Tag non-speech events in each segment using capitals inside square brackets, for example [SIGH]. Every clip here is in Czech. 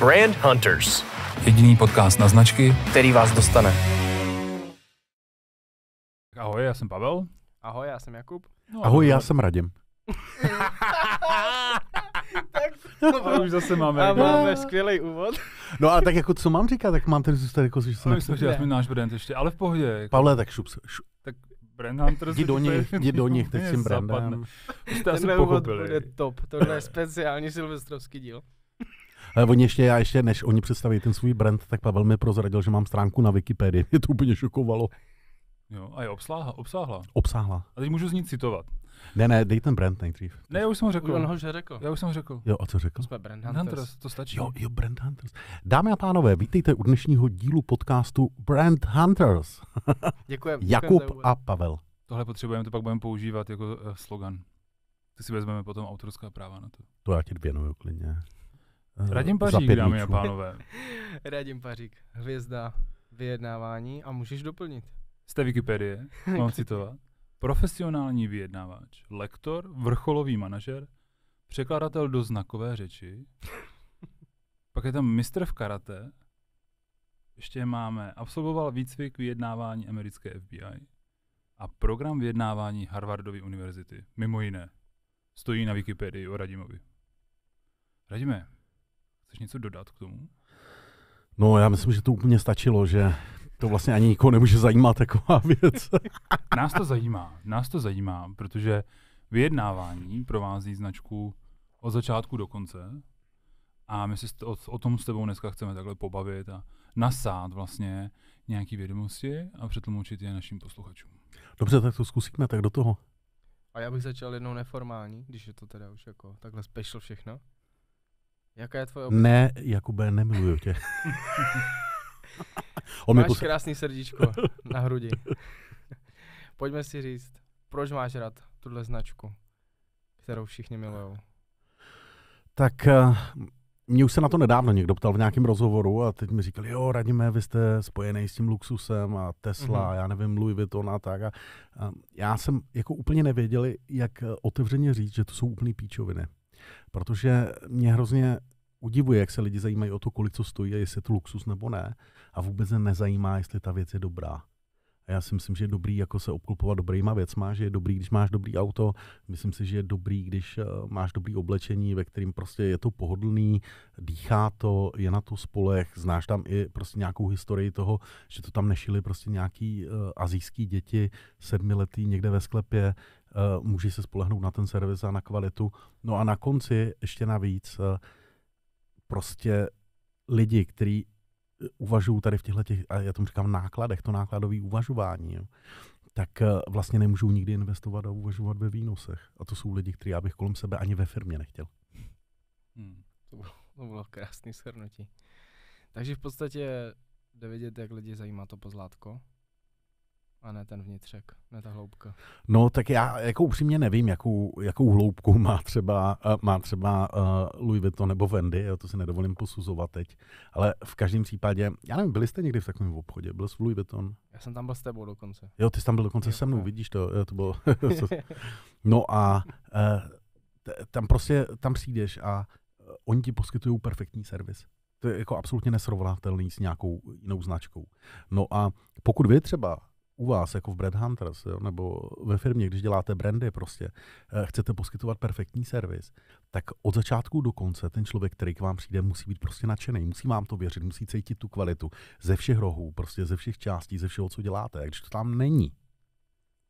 Brand Hunters. Jediný podcast na značky, který vás dostane. Ahoj, já jsem Pavel. Ahoj, já jsem Jakub. No, Ahoj, já jsem Radim. A už zase máme. A máme skvělý úvod. no a tak jako co mám říkat, tak mám tady zůstat jako že jsem... Myslím, že já jsem náš brand ještě, ale v pohodě. Jako... Pavle, tak šup, šup. Tak brand Hunters. Jdi do nich, jdi do nich, teď s tím brandem. Tenhle úvod bude top, tohle je speciální silvestrovský díl. Ale oni ještě, já ještě, než oni představí ten svůj brand, tak Pavel mi prozradil, že mám stránku na Wikipedii. [LAUGHS] Mě to úplně šokovalo. Jo, a je obsáhla, obsáhla. Obsáhla. A teď můžu z ní citovat. Ne, ne, dej ten brand nejdřív. Ne, já už jsem ho řekl. On ho že řekl. Já už jsem ho řekl. Jo, a co řekl? Jsme Brand Hunters. Hunters. to stačí. Jo, jo, Brand Hunters. Dámy a pánové, vítejte u dnešního dílu podcastu Brand Hunters. [LAUGHS] Děkujeme. Jakub děkujem a Pavel. Tohle potřebujeme, to pak budeme používat jako uh, slogan. Ty si vezmeme potom autorská práva na to. To já ti věnuju klidně. Eh, Radim Pařík, dámy a pánové. [LAUGHS] Radim Pařík, hvězda vyjednávání a můžeš doplnit. Z té Wikipedie, [LAUGHS] mám citovat. Profesionální vyjednávač, lektor, vrcholový manažer, překladatel do znakové řeči, [LAUGHS] pak je tam mistr v karate, ještě máme, absolvoval výcvik vyjednávání americké FBI a program vyjednávání Harvardovy univerzity, mimo jiné. Stojí na Wikipedii o Radimovi. Radíme. Chceš něco dodat k tomu? No, já myslím, že to úplně stačilo, že to vlastně ani nikoho nemůže zajímat taková [LAUGHS] věc. nás to zajímá, nás to zajímá, protože vyjednávání provází značku od začátku do konce a my se o, o tom s tebou dneska chceme takhle pobavit a nasát vlastně nějaký vědomosti a přetlumočit je našim posluchačům. Dobře, tak to zkusíme, tak do toho. A já bych začal jednou neformální, když je to teda už jako takhle special všechno. Jaká je tvoje oblíbená? Ne, Jakube, nemiluju tě. [LAUGHS] On máš posl... krásný srdíčko [LAUGHS] na hrudi. Pojďme si říct, proč máš rád tuhle značku, kterou všichni milují? Tak eh, mě už se na to nedávno někdo ptal v nějakém rozhovoru a teď mi říkali, jo, radíme, vy jste spojený s tím luxusem a Tesla, mm-hmm. já nevím, Louis Vuitton a tak. A, a eh, já jsem jako úplně nevěděl, jak eh, otevřeně říct, že to jsou úplný píčoviny protože mě hrozně udivuje, jak se lidi zajímají o to, kolik co stojí a jestli je to luxus nebo ne. A vůbec se nezajímá, jestli ta věc je dobrá. A já si myslím, že je dobrý jako se obklopovat dobrýma věcma, že je dobrý, když máš dobrý auto, myslím si, že je dobrý, když eh, máš dobrý oblečení, ve kterým prostě je to pohodlný, dýchá to, je na to spolech, znáš tam i prostě nějakou historii toho, že to tam nešili prostě nějaký uh, eh, azijský děti sedmiletý někde ve sklepě, Eh, můžeš se spolehnout na ten servis a na kvalitu. No a na konci ještě navíc eh, prostě lidi, kteří eh, uvažují tady v těchto těch, a já tomu říkám nákladech, to nákladové uvažování, jo, tak vlastně nemůžou nikdy investovat a uvažovat ve výnosech. A to jsou lidi, kteří já bych kolem sebe ani ve firmě nechtěl. Hmm, to, bylo, to bylo krásný shrnutí. Takže v podstatě jde vidět, jak lidi zajímá to pozlátko a ne ten vnitřek, ne ta hloubka. No tak já jako upřímně nevím, jakou, jakou hloubku má třeba, eh, má třeba uh, Louis Vuitton nebo Wendy, jo, to si nedovolím posuzovat teď. Ale v každém případě, já nevím, byli jste někdy v takovém obchodě, byl jsi Louis Vuitton? Já jsem tam byl s tebou dokonce. Jo, ty jsi tam byl dokonce jo, se mnou, ne. vidíš to, jo, to bylo. [LAUGHS] [LAUGHS] no a uh, t- tam prostě, tam přijdeš a oni ti poskytují perfektní servis. To je jako absolutně nesrovnatelný s nějakou jinou značkou. No a pokud vy třeba u vás, jako v Brand Hunters, jo, nebo ve firmě, když děláte brandy prostě, eh, chcete poskytovat perfektní servis, tak od začátku do konce ten člověk, který k vám přijde, musí být prostě nadšený, musí vám to věřit, musí cítit tu kvalitu ze všech rohů, prostě ze všech částí, ze všeho, co děláte. A když to tam není,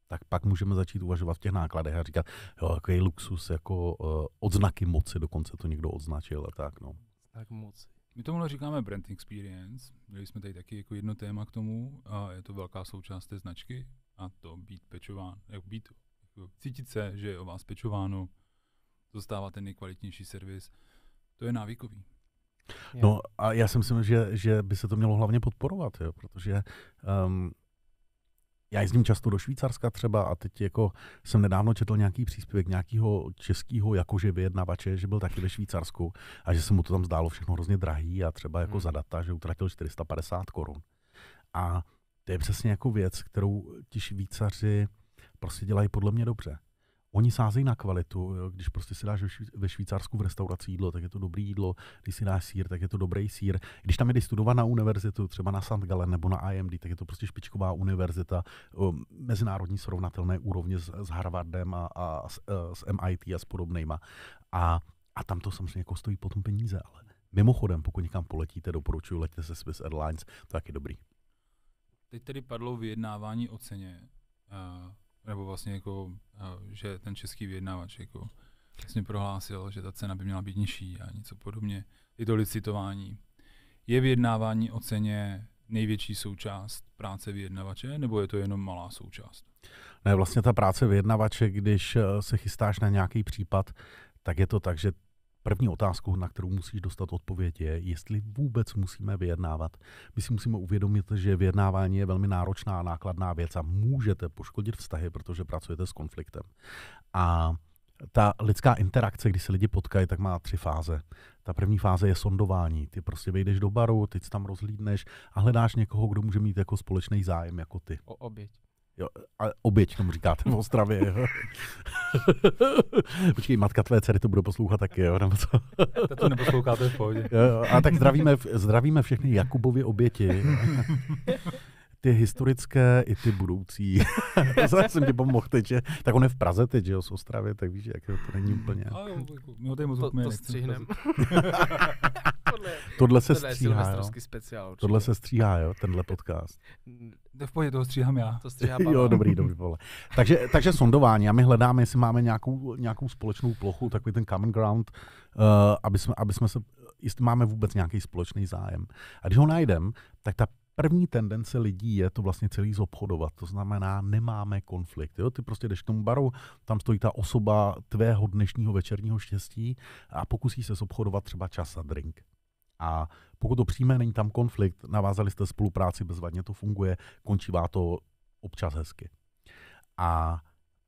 tak pak můžeme začít uvažovat v těch nákladech a říkat, jo, jaký luxus, jako uh, odznaky moci, dokonce to někdo označil a tak, no. Tak moci. My tomu říkáme brand experience, měli jsme tady taky jako jedno téma k tomu a je to velká součást té značky a to být pečován, jak být, jako cítit se, že je o vás pečováno, ten nejkvalitnější servis, to je návykový. No a já si myslím, že, že by se to mělo hlavně podporovat, jo, protože um, já jezdím často do Švýcarska třeba a teď jako jsem nedávno četl nějaký příspěvek nějakého českého jakože vyjednavače, že byl taky ve Švýcarsku a že se mu to tam zdálo všechno hrozně drahý a třeba jako hmm. za data, že utratil 450 korun. A to je přesně jako věc, kterou ti Švýcaři prostě dělají podle mě dobře. Oni sázejí na kvalitu, jo? když prostě si dáš ve Švýcarsku v restauraci jídlo, tak je to dobrý jídlo, když si dáš sír, tak je to dobrý sír. Když tam jdeš studovat na univerzitu, třeba na St. Gallen nebo na IMD, tak je to prostě špičková univerzita, mezinárodní srovnatelné úrovně s, s Harvardem a, a s, e, s MIT a s podobnýma. A, a tam to samozřejmě jako stojí potom peníze, ale mimochodem, pokud někam poletíte, doporučuji, letěte se Swiss Airlines, to tak je dobrý. Teď tedy padlo vyjednávání o ceně. Uh nebo vlastně jako, že ten český vyjednávač jako vlastně prohlásil, že ta cena by měla být nižší a něco podobně. Je to licitování. Je vyjednávání o ceně největší součást práce vyjednavače, nebo je to jenom malá součást? Ne, vlastně ta práce vyjednavače, když e, se chystáš na nějaký případ, tak je to tak, že První otázku, na kterou musíš dostat odpověď, je, jestli vůbec musíme vyjednávat. My si musíme uvědomit, že vyjednávání je velmi náročná a nákladná věc a můžete poškodit vztahy, protože pracujete s konfliktem. A ta lidská interakce, když se lidi potkají, tak má tři fáze. Ta první fáze je sondování. Ty prostě vejdeš do baru, ty tam rozlídneš a hledáš někoho, kdo může mít jako společný zájem jako ty. O oběť. Jo, a oběť tomu říkáte v Ostravě. Jo. [LAUGHS] Počkej, matka tvé dcery to bude poslouchat taky, jo? Nebo to, to neposloucháte v pohodě. Jo, a tak zdravíme, zdravíme všechny Jakubovi oběti. [LAUGHS] ty historické i ty budoucí. Zase [LAUGHS] jsem ti pomohl teď, že? Tak on je v Praze teď, že jo, z Ostravy, tak víš, jak to není úplně. No, to, to, to tohle, tohle se tohle stříhá, jo. Speciál, tohle se stříhá, jo, tenhle podcast. To v pohodě, toho stříhám já. To stříhám [LAUGHS] Jo, dobrý, dobrý, vole. Takže, takže sondování, a my hledáme, jestli máme nějakou, nějakou společnou plochu, takový ten common ground, uh, aby, jsme, aby jsme se, jestli máme vůbec nějaký společný zájem. A když ho najdem, tak ta první tendence lidí je to vlastně celý zobchodovat. To znamená, nemáme konflikt. Jo? Ty prostě jdeš k tomu baru, tam stojí ta osoba tvého dnešního večerního štěstí a pokusí se zobchodovat třeba čas a drink. A pokud to přijme, není tam konflikt, navázali jste spolupráci, bezvadně to funguje, končívá to občas hezky. A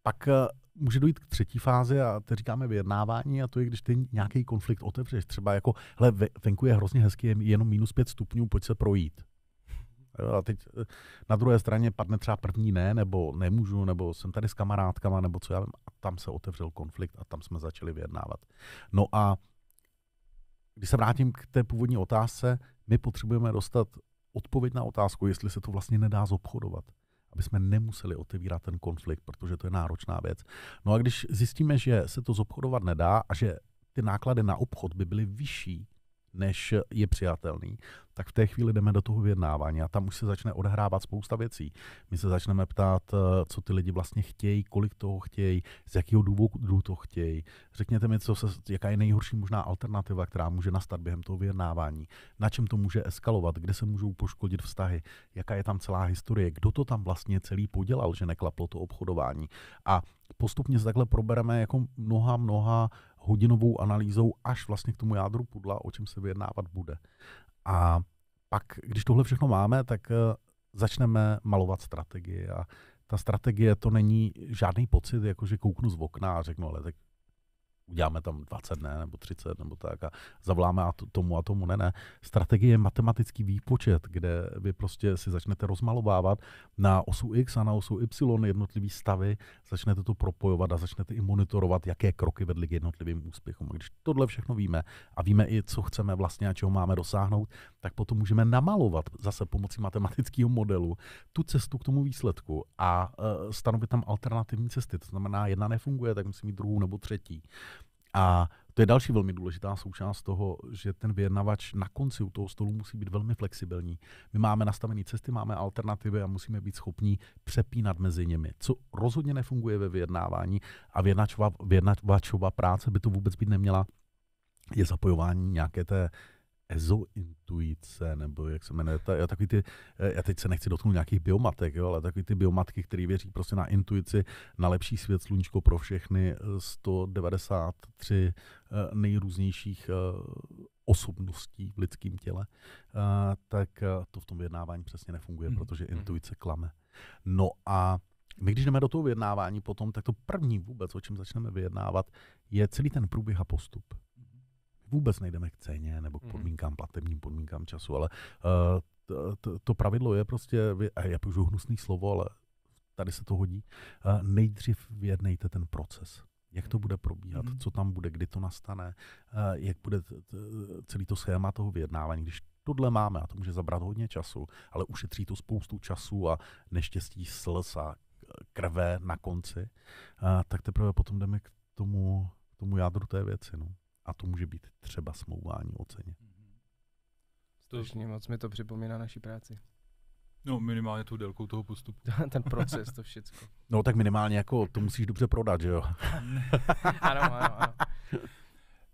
pak eh, může dojít k třetí fázi a to říkáme vyjednávání a to je, když ty nějaký konflikt otevřeš. Třeba jako, hele, venku je hrozně hezky, je jenom minus pět stupňů, pojď se projít. A teď eh, na druhé straně padne třeba první ne, nebo nemůžu, nebo jsem tady s kamarádkama, nebo co já vím. A tam se otevřel konflikt a tam jsme začali vyjednávat. No a když se vrátím k té původní otázce, my potřebujeme dostat odpověď na otázku, jestli se to vlastně nedá zobchodovat aby jsme nemuseli otevírat ten konflikt, protože to je náročná věc. No a když zjistíme, že se to zobchodovat nedá a že ty náklady na obchod by byly vyšší, než je přijatelný, tak v té chvíli jdeme do toho vyjednávání a tam už se začne odehrávat spousta věcí. My se začneme ptát, eh, co ty lidi vlastně chtějí, kolik toho chtějí, z jakého důvodu to chtějí. Řekněte mi, co se, jaká je nejhorší možná alternativa, která může nastat během toho vyjednávání, na čem to může eskalovat, kde se můžou poškodit vztahy, jaká je tam celá historie, kdo to tam vlastně celý podělal, že neklaplo to obchodování. A postupně se takhle probereme jako mnoha, mnoha hodinovou analýzou až vlastně k tomu jádru pudla, o čem se vyjednávat bude. A pak, když tohle všechno máme, tak eh, začneme malovat strategii. A ta strategie to není žádný pocit, jako že kouknu z okna a řeknu, ale tak uděláme tam 20 dne nebo 30 nebo tak a zavoláme a tomu a tomu ne, ne. Strategie je matematický výpočet, kde vy prostě si začnete rozmalovávat na osu X a na osu Y jednotlivý stavy, začnete to propojovat a začnete i monitorovat, jaké kroky vedly k jednotlivým úspěchům. A když tohle všechno víme a víme i, co chceme vlastně a čeho máme dosáhnout, tak potom můžeme namalovat zase pomocí matematického modelu tu cestu k tomu výsledku a e, stanovit tam alternativní cesty. To znamená, jedna nefunguje, tak musí mít druhou nebo třetí. A to je další velmi důležitá součást toho, že ten vyjednavač na konci u toho stolu musí být velmi flexibilní. My máme nastavené cesty, máme alternativy a musíme být schopní přepínat mezi nimi, co rozhodně nefunguje ve vyjednávání a vyjednačová, práce by to vůbec být neměla, je zapojování nějaké té ezointuice, nebo jak se jmenuje, ta, takový ty, eh, já teď se nechci dotknout nějakých biomatek, jo, ale takový ty biomatky, které věří prostě na intuici, na lepší svět, sluníčko pro všechny, 193 eh, eh, nejrůznějších osobností v lidském těle, tak to v tom vyjednávání přesně nefunguje, mm-hmm. protože mm-hmm. intuice klame. No a my když jdeme do toho vyjednávání potom, tak to první vůbec, o čem začneme vyjednávat, je celý ten průběh a postup vůbec nejdeme k ceně nebo k mhm. podmínkám, platebním podmínkám času, ale uh, eh, to, to, to pravidlo je prostě, a já použiju hnusný slovo, ale tady se to hodí, uh, nejdřív vyjednejte ten proces jak to mhm. bude probíhat, mm-hmm. co tam bude, kdy to nastane, eh, jak bude celý to schéma toho vyjednávání. Když tohle máme, a to může zabrat hodně času, ale ušetří to spoustu času a neštěstí slz a krve na konci, tak teprve potom jdeme k tomu, k tomu jádru té věci. No. A to může být třeba smlouvání o ceně. Strašně moc mi to připomíná naší práci. No minimálně tu délkou toho postupu. [LAUGHS] Ten proces, to všecko. No tak minimálně jako to musíš dobře prodat, že jo? [LAUGHS] ano, ano, ano.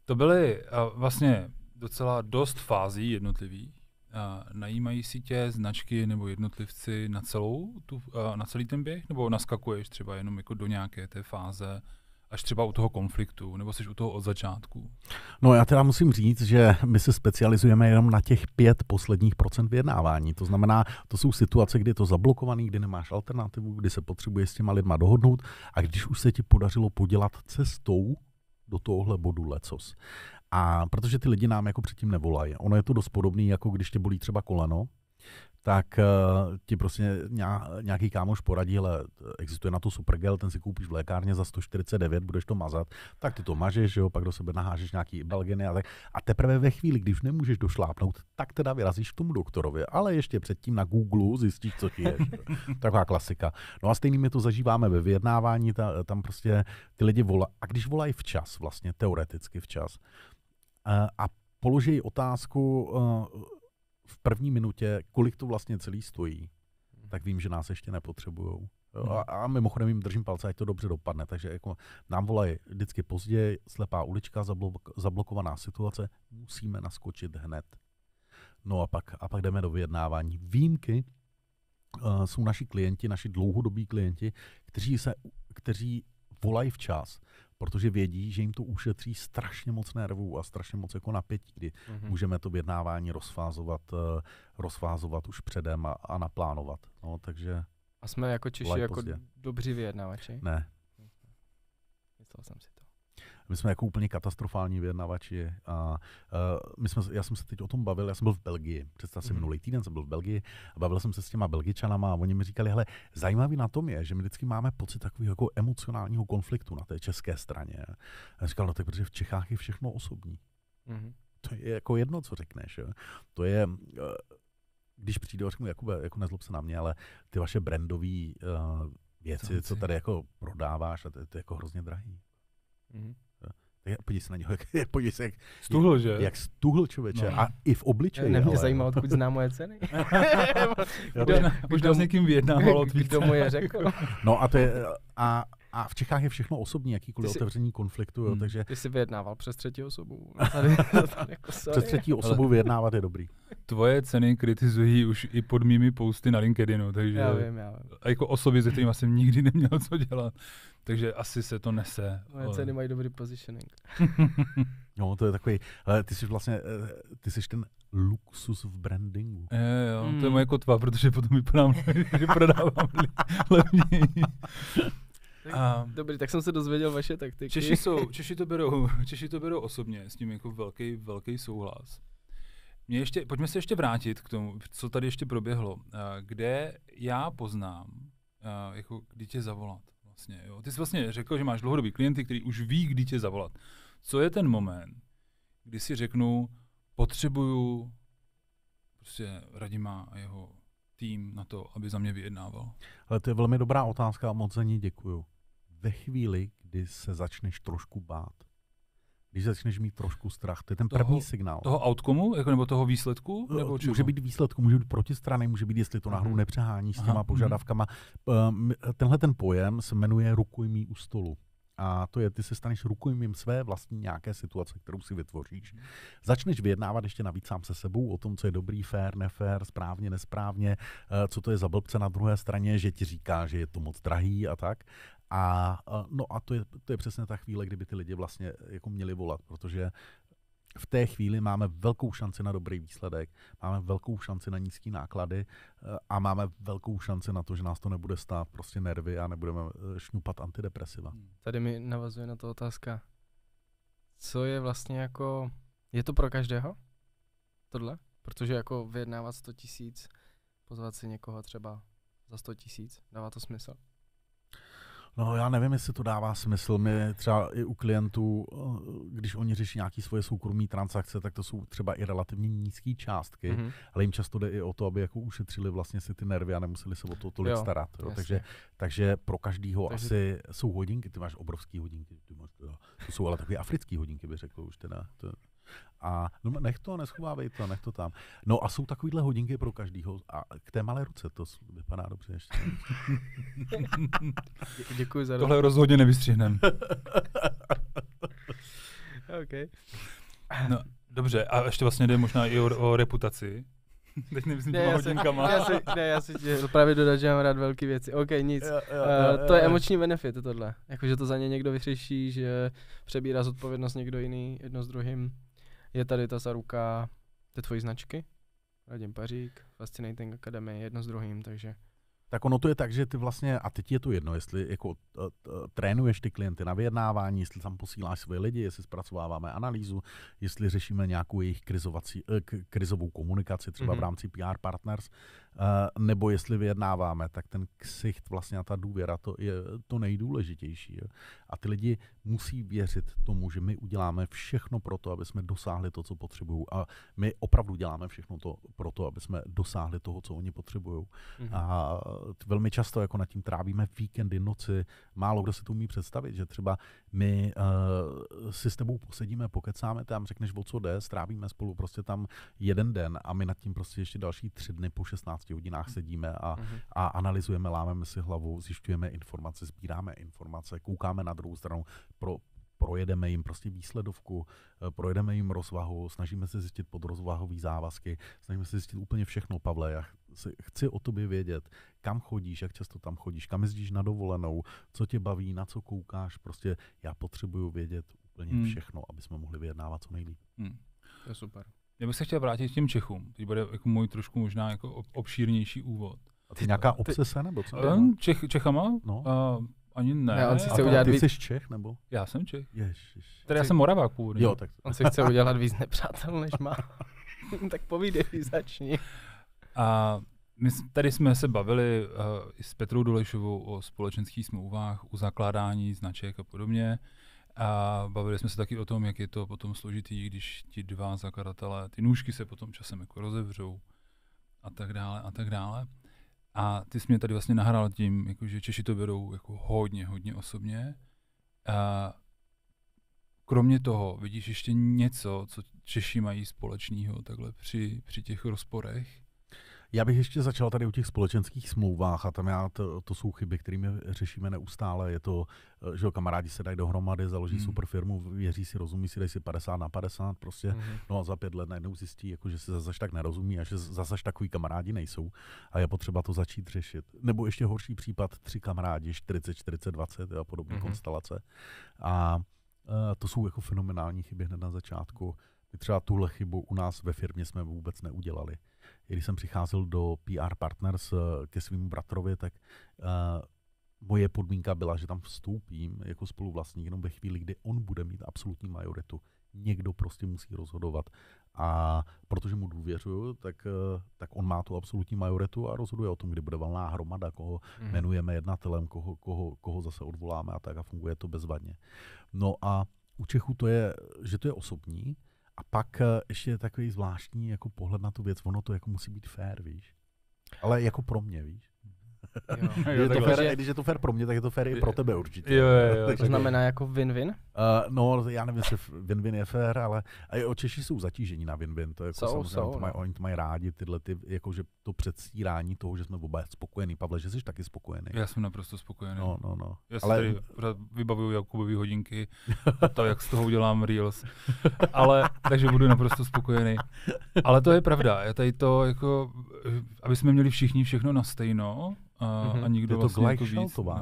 To byly uh, vlastně docela dost fází jednotlivých. Uh, najímají si tě značky nebo jednotlivci na celou tu, uh, na celý ten běh? Nebo naskakuješ třeba jenom jako do nějaké té fáze? až třeba u toho konfliktu, nebo jsi u toho od začátku? No já teda musím říct, že my se specializujeme jenom na těch pět posledních procent vyjednávání. To znamená, to jsou situace, kdy je to zablokovaný, kdy nemáš alternativu, kdy se potřebuje s těma lidma dohodnout a když už se ti podařilo podělat cestou do tohohle bodu lecos. A protože ty lidi nám jako předtím nevolají. Ono je to dost podobné, jako když tě bolí třeba koleno, tak uh, ti prostě nějaký kámoš poradí, ale existuje na to supergel, ten si koupíš v lékárně za 149, budeš to mazat, tak ty to mažeš, jo, pak do sebe nahážeš nějaký belgeny a tak. A teprve ve chvíli, když nemůžeš došlápnout, tak teda vyrazíš k tomu doktorovi, ale ještě předtím na Google zjistíš, co ti je. [LAUGHS] Taková klasika. No a stejně my to zažíváme ve vyjednávání, ta, tam prostě ty lidi volají, a když volají včas, vlastně teoreticky včas, uh, a položí otázku, uh, v první minutě, kolik to vlastně celý stojí, mhm. tak vím, že nás ještě nepotřebujou. Mhm. A, a mimochodem jim držím palce, ať to dobře dopadne. Takže jako nám volají vždycky pozdě, slepá ulička, zablok, zablokovaná situace, musíme naskočit hned. No a pak, a pak jdeme do vyjednávání. Výjimky uh, jsou naši klienti, naši dlouhodobí klienti, kteří, se, kteří volají včas, protože vědí, že jim to ušetří strašně moc nervů a strašně moc jako napětí, kdy mm-hmm. můžeme to vědnávání rozfázovat, eh, rozfázovat už předem a, a naplánovat. No, takže a jsme jako Češi jako dobří vyjednavači? Ne. Hm. Myslel jsem si. My jsme jako úplně katastrofální vyjednavači. A uh, my jsme, já jsem se teď o tom bavil, já jsem byl v Belgii, představ si mm. minulý týden jsem byl v Belgii a bavil jsem se s těma Belgičanama a oni mi říkali, hele, zajímavý na tom je, že my vždycky máme pocit takového jako emocionálního konfliktu na té české straně. A já říkal, no tak protože v Čechách je všechno osobní. Mm. To je jako jedno, co řekneš. Jo. To je, uh, když přijde, řeknu, Jakube, jako nezlob se na mě, ale ty vaše brandové uh, věci, co tady jako prodáváš, a to, to je jako hrozně drahý. Mm-hmm. Podívej se na něho, [LAUGHS] jak, podívej se, jak, stuhl, že? jak stuhl člověče. No. A i v obličeji. Ne, mě ale... zajímá, odkud zná moje ceny. [LAUGHS] kdo, už kdo, s někým vyjednával. Kdo mu je řekl. No a to je, a a v Čechách je všechno osobní, jakýkoliv jsi, otevření konfliktu, hmm. jo, takže... Ty jsi vyjednával přes třetí osobu. [LAUGHS] No, tady, jako přes třetí osobu Ale vyjednávat je dobrý. Tvoje ceny kritizují už i pod mými posty na LinkedInu, takže... Já vím, já vím. A jako osoby, se kterými jsem nikdy neměl co dělat, takže asi se to nese. Moje ceny mají dobrý positioning. [LAUGHS] no, to je takový, ale ty jsi vlastně, eh, ty jsi ten luxus v brandingu. Je, jo, mm. to je hmm. moje kotva, protože potom vypadám, že [LAUGHS] prodávám levněji. A... Dobrý, tak jsem se dozvěděl vaše taktiky. Češi, jsou, [LAUGHS] Češi, to, berou, [LAUGHS] Češi to berou osobně, s tím jako velký, velký souhlas. Mě ještě, pojďme se ještě vrátit k tomu, co tady ještě proběhlo. Eh, kde já poznám, eh, jako kdy tě zavolat. Vlastně, jo? Ty jsi vlastně řekl, že máš dlouhodobý klienty, který už ví, kdy tě zavolat. Co je ten moment, kdy si řeknu, potřebuju prostě Radima a jeho tým na to, aby za mě vyjednával? Ale to je velmi dobrá otázka a moc za ní děkuju ve chvíli, kdy se začneš trošku bát, když začneš mít trošku strach, to je ten toho, první signál. Toho outcomeu, jako, nebo toho výsledku? Eh, nebo Může být výsledku, může být protistrany, může být, jestli to náhodou uh-huh. Mhm. nepřehání s těma Aha. Mhm. požadavkama. Um, tenhle ten pojem se jmenuje rukojmí u stolu. A to je, ty se staneš rukojmím své vlastní nějaké situace, kterou si vytvoříš. Mhm. Začneš vyjednávat ještě navíc sám se sebou o tom, co je dobrý, fair nefér, správně, nesprávně, eh, co to je za blbce na druhé straně, že ti říká, že je to moc drahý a tak. A eh, no a to je, to je přesně ta chvíle, kdyby ty lidi vlastně eh, jako měli volat, protože v té chvíli máme velkou šanci na dobrý výsledek, máme velkou šanci na nízké náklady eh, a máme velkou šanci na to, že nás to nebude stát prostě nervy a nebudeme šňupat antidepresiva. Hmm. Tady mi navazuje na to otázka, co je vlastně jako, je to pro každého tohle? Protože jako vyjednávat 100 tisíc, pozvat si někoho třeba za 100 tisíc, dává to smysl? No já nevím, jestli to dává smysl. My třeba i u klientů, eh, když oni řeší nějaké svoje soukromé transakce, tak to jsou třeba i relativně nízké částky, mm-hmm. ale jim často jde i o to, aby jako ušetřili vlastně si ty nervy a nemuseli se o to tolik jo, starat. Jo. Takže, takže pro každýho takže... asi jsou hodinky, ty máš obrovské hodinky, ty máš, to jsou ale takové africké hodinky, bych řekl už teda. To, a no, nech to, neschovávej to, nech to tam. No a jsou takovýhle hodinky pro každýho. A k té malé ruce to vypadá dobře ještě. Dě- [LAUGHS] děkuji za Tohle rozhodně nevystřihnem. [LAUGHS] okay. No, dobře, a ještě vlastně jde možná i o, o reputaci. [LAUGHS] Teď nevím, ne, já si, hodinkama. Já si, ne, já si tě právě dodat, že mám rád velké věci. OK, nic. Jo, jo, eh, jo, uh, to je emoční benefit tohle. Jakože to za ně někdo vyřeší, že přebírá zodpovědnost někdo jiný jedno s druhým. Je tady ta zaruka té tvojí značky? Radim Pařík, Fascinating Academy, jedno s druhým, takže... Tak ono to je tak, že ty vlastně, a teď je to jedno, jestli jako eh, eh, trénuješ ty klienty na vyjednávání, jestli tam posíláš svoje lidi, jestli zpracováváme analýzu, jestli řešíme nějakou jejich krizovací, eh, k, krizovou komunikaci třeba mm-hmm. v mhm. rámci PR partners, Eh, nebo jestli vyjednáváme, tak ten ksicht vlastně a ta důvěra, to je to nejdůležitější. Jo. A ty lidi musí věřit tomu, že my uděláme všechno pro to, aby jsme dosáhli to, co potřebují. A my opravdu děláme všechno to pro to, aby jsme dosáhli toho, co oni potřebují. Mm-hmm. A velmi často jako nad tím trávíme víkendy, noci. Málo kdo si to umí představit, že třeba my uh, si s tebou posedíme, pokecáme tam, řekneš, o co jde, strávíme spolu prostě tam jeden den a my nad tím prostě ještě další tři dny po 16 12 prostě hodinách mhm. sedíme a, mhm. a analyzujeme, lámeme si hlavu, zjišťujeme informace, sbíráme informace, koukáme na druhou stranu, pro, projedeme jim prostě výsledovku, eh, projedeme jim rozvahu, snažíme se zjistit podrozvahové závazky, snažíme se zjistit úplně všechno, Pavle. Já chci o tobě vědět, kam chodíš, jak často tam chodíš, kam jezdíš na dovolenou, co tě baví, na co koukáš. Prostě já potřebuju vědět úplně hmm. všechno, aby jsme mohli vyjednávat co nejlíp. Hmm. To je super. Já bych se chtěl vrátit k těm Čechům. Teď bude jako můj trošku možná jako obšírnější úvod. A ty nějaká obsese nebo co? Eh, Čech, Čechama? No. Uh, ani ne. ne on si chce udělat ty víc... jsi Čech nebo? Já jsem Čech. Ježiš. Tady já jsem Moravák původně. Jo, tak. On si chce udělat víc nepřátel, než má. [LAUGHS] [LAUGHS] tak povídej, začni. A my tady jsme se bavili uh, s Petrou Dolešovou o společenských smlouvách, o zakládání značek a podobně. A bavili jsme se taky o tom, jak je to potom složitý, když ti dva zakladatelé, ty nůžky se potom časem jako rozevřou a tak dále a tak dále. A ty jsi mě tady vlastně nahrál tím, jako, že Češi to berou jako hodně, hodně osobně. A kromě toho, vidíš ještě něco, co Češi mají společného takhle při, při těch rozporech? Já bych ještě začal tady u těch společenských smlouvách a tam já to, to jsou chyby, kterými řešíme neustále. Je to, eh, že kamarádi se dají dohromady, založí mm. super firmu, věří si, rozumí si, dají si 50 na 50 prostě, mm. no a za pět let najednou zjistí, jako, že se zase tak nerozumí a že zase takový kamarádi nejsou a je potřeba to začít řešit. Nebo ještě horší případ, tři kamarádi, 40, 40, 20 a podobné mm. konstelace. A eh, to jsou jako fenomenální chyby hned na začátku. My třeba tuhle chybu u nás ve firmě jsme vůbec neudělali i když jsem přicházel do PR Partners eh, ke svým bratrovi, tak uh, moje podmínka byla, že tam vstoupím jako spoluvlastník jenom ve chvíli, kdy on bude mít absolutní majoritu. Někdo prostě musí rozhodovat. A protože mu důvěřuju, tak, eh, tak on má tu absolutní majoritu a rozhoduje o tom, kdy bude valná hromada, koho mm. jmenujeme jednatelem, koho, koho, koho zase odvoláme a tak a funguje to bezvadně. No a u Čechů to je, že to je osobní, a pak eh, ještě takový zvláštní jako pohled na tu věc, ono to jako musí být fair, víš. Ale jako pro mě, víš. [LAUGHS] Jo. je to fair, je... Když je to fair pro mě, tak je to fair i pro tebe určitě. Jo, jo, jo. [LAUGHS] Takže, to znamená jako win-win? Uh, no, já nevím, jestli win-win je fair, ale a o Češi jsou zatížení na win-win. To je jako so, samozřejmě, jsou, to maj, no. oni to mají rádi, tyhle ty, jakože to předstírání toho, že jsme oba spokojení. Pavle, že jsi taky spokojený. Já jsem naprosto spokojený. No, no, no. Já ale... si vybavuju Jakubovy hodinky, to, jak z toho udělám reels. Ale, takže budu naprosto spokojený. Ale to je pravda. Já tady to jako, aby jsme měli všichni všechno na stejno, a, mm-hmm. a mhm. nikdo je to vlastně jako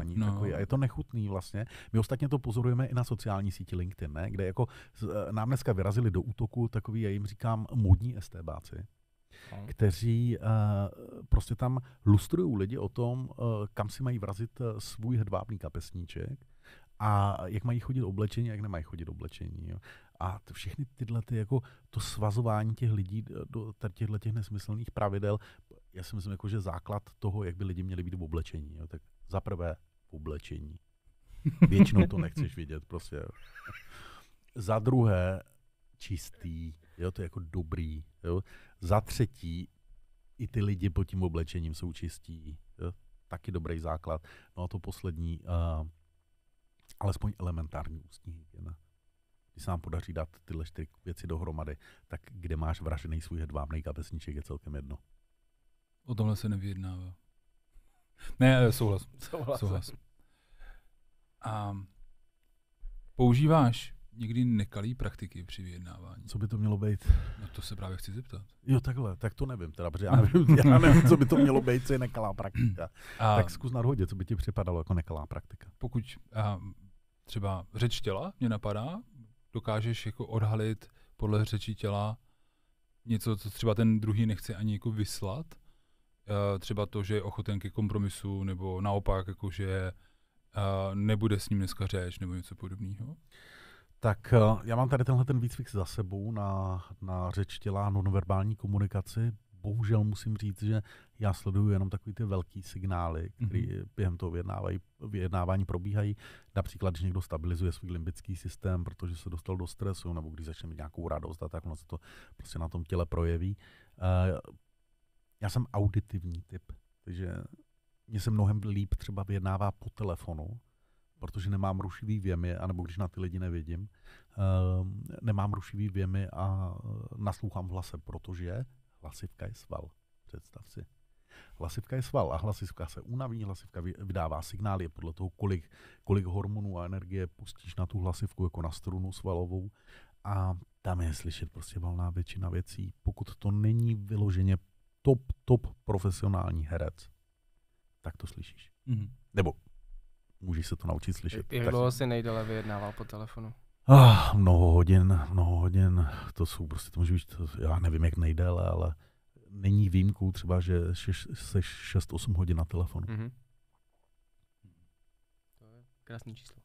víc. No. Takový, a je to nechutný vlastně. My ostatně to pozorujeme i na sociální síti LinkedIn, ne? kde jako e, nám dneska vyrazili do útoku takový, já jim říkám, módní STBáci, kteří uh, prostě tam lustrují lidi o tom, uh, kam si mají vrazit svůj hedvábný kapesníček a jak mají chodit oblečení, jak nemají chodit oblečení. Jo. A t- všechny tyhle, ty, jako to svazování těch lidí do těchto těch nesmyslných pravidel já si myslím, jako, že základ toho, jak by lidi měli být v oblečení, jo, tak za prvé v oblečení. [LAUGHS] Většinou to nechceš vidět, prostě. Za druhé čistý, jo, to je jako dobrý. Jo. Za třetí i ty lidi pod tím oblečením jsou čistí. Jo. Taky dobrý základ. No a to poslední, uh, alespoň elementární ústní hygiena když se nám podaří dát tyhle čtyři věci dohromady, tak kde máš vražený svůj hedvábný kapesníček je celkem jedno. O tomhle se nevyjednává. Ne, eh, souhlas. [LAUGHS] Souhlas. souhlas. A používáš někdy nekalý praktiky při vyjednávání? Co by to mělo být? No to se právě chci zeptat. Jo, takhle, tak to nevím teda, protože já no. nevím, já [LAUGHS] nevím co by to mělo být, co je nekalá praktika. A tak zkus nadhodit, co by ti připadalo jako nekalá praktika. Pokud a, třeba řeč těla mě napadá, dokážeš jako odhalit podle řeči těla něco, co třeba ten druhý nechce ani jako vyslat, Eh, třeba to, že je ochoten ke kompromisu, nebo naopak, jako že eh, nebude s ním dneska řeč, nebo něco podobného? Tak eh, já mám tady tenhle ten výcvik za sebou na, na řeč těla nonverbální komunikaci. Bohužel musím říct, že já sleduju jenom takový ty velký signály, které mm-hmm. během toho vyjednávají, vyjednávání probíhají. Například, když někdo stabilizuje svůj limbický systém, protože se dostal do stresu, nebo když začne mít nějakou radost a tak ono se to prostě na tom těle projeví. Uh, já jsem auditivní typ, takže mě se mnohem líp třeba vyjednává po telefonu, protože nemám rušivý věmy, anebo když na ty lidi nevidím, uh, nemám rušivý věmy a eh, naslouchám v hlase, protože hlasivka je sval. Představ si. Hlasivka je sval a hlasivka se unaví, hlasivka vydává signály podle toho, kolik, kolik hormonů a energie pustíš na tu hlasivku jako na strunu svalovou a tam je slyšet prostě valná většina věcí. Pokud to není vyloženě top, top profesionální herec, tak to slyšíš. Mm-hmm. Nebo můžeš se to naučit slyšet. Jak dlouho si nejdele vyjednával po telefonu? Ah, mnoho hodin, mnoho hodin. To jsou prostě, to může být, já nevím, jak nejdéle, ale není výjimkou třeba, že se 6-8 hodin na telefonu. Mm-hmm. To je krásný číslo.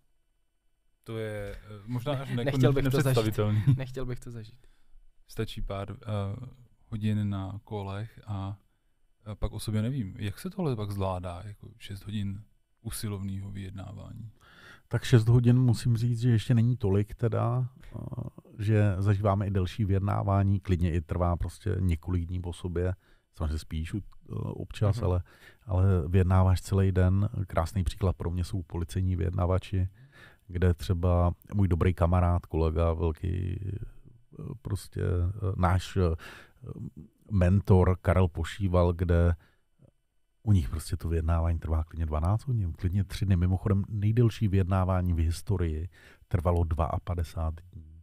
To je eh, možná až ne, jako nechtěl, bych to zažít. nechtěl bych to zažít. Stačí pár uh, hodin na kolech a pak o sobě nevím. Jak se tohle pak zvládá, jako 6 hodin usilovného vyjednávání? Tak 6 hodin musím říct, že ještě není tolik teda, že zažíváme i delší vyjednávání, klidně i trvá prostě několik dní po sobě, samozřejmě spíš e, občas, mm-hmm. ale, ale vyjednáváš celý den. Krásný příklad pro mě jsou policejní vyjednavači, kde třeba můj dobrý kamarád, kolega, velký e, prostě e, náš mentor Karel Pošíval, kde u nich prostě to vyjednávání trvá klidně 12 hodin, klidně 3 dny. Mimochodem nejdelší vyjednávání v historii trvalo 52 dní.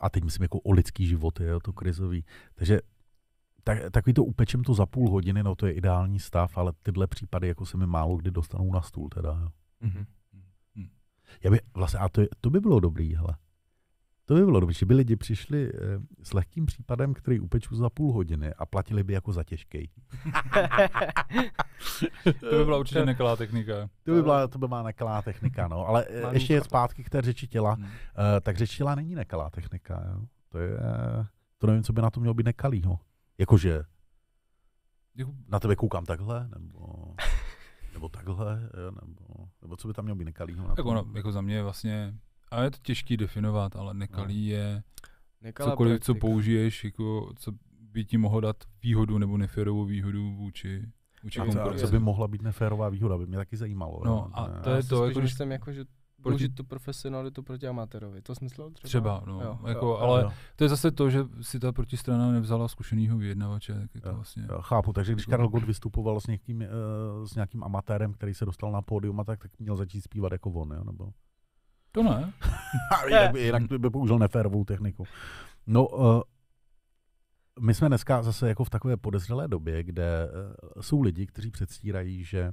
A teď myslím jako o lidský život, je to krizový. Takže tak, takový to upečem to za půl hodiny, no to je ideální stav, ale tyhle případy jako se mi málo kdy dostanou na stůl teda. Jo. Mm-hmm. Já by, vlastně, a to, je, to by bylo dobrý, hele. To by bylo dobře, by lidi přišli eh, s lehkým případem, který upeču za půl hodiny a platili by jako za těžký. to by byla určitě nekalá technika. To by byla, to by byla nekalá technika, no. Ale eh, Mám ještě je zpátky k té řeči těla. Hmm. Uh, tak řeči těla není nekalá technika, jo. To je, to nevím, co by na to mělo být nekalýho. Jakože jako- na tebe koukám takhle, nebo, nebo takhle, nebo, nebo co by tam mělo být nekalýho. Jako, no, jako za mě vlastně a je to těžký definovat, ale nekalý no. je Nekala cokoliv, praktika. co použiješ, jako, co by ti mohlo dát výhodu nebo neférovou výhodu vůči vůči co, co by mohla být neférová výhoda, by mě taky zajímalo. No a to je to, jako, když... jsem jako, že proti... tu profesionalitu proti amatérovi. To smysl třeba? Třeba, no. Jo, jako, jo, ale jo. to je zase to, že si ta protistrana nevzala zkušeného vyjednavače. Tak je to jo, vlastně... jo, chápu, takže když jako- Karel Gott vystupoval s někým, uh, s nějakým amatérem, který se dostal na pódium, a tak, tak měl začít zpívat jako on, jo? nebo? To ne. [LAUGHS] jinak, by, jinak by použil neférovou techniku. No, uh, my jsme dneska zase jako v takové podezřelé době, kde uh, jsou lidi, kteří předstírají, že